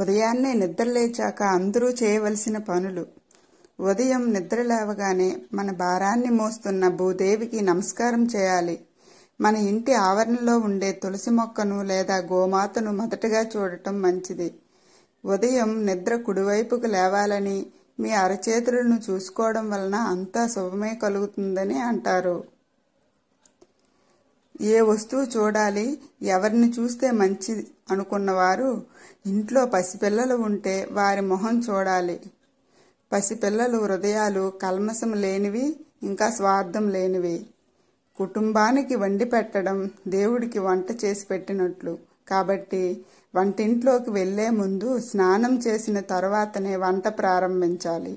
ఉదయాన్నే నిద్రలేచాక అందరూ చేయవలసిన పనులు ఉదయం నిద్ర లేవగానే మన భారాన్ని మోస్తున్న భూదేవికి నమస్కారం చేయాలి మన ఇంటి ఆవరణలో ఉండే తులసి మొక్కను లేదా గోమాతను మొదటగా చూడటం మంచిది ఉదయం నిద్ర కుడివైపుకు లేవాలని మీ అరచేతులను చూసుకోవడం వలన అంతా శుభమే కలుగుతుందని అంటారు ఏ వస్తువు చూడాలి ఎవరిని చూస్తే మంచి అనుకున్నవారు ఇంట్లో పసిపిల్లలు ఉంటే వారి మొహం చూడాలి పసిపిల్లలు హృదయాలు కల్మసం లేనివి ఇంకా స్వార్థం లేనివి కుటుంబానికి వండి పెట్టడం దేవుడికి వంట చేసి పెట్టినట్లు కాబట్టి వంటింట్లోకి వెళ్లే ముందు స్నానం చేసిన తర్వాతనే వంట ప్రారంభించాలి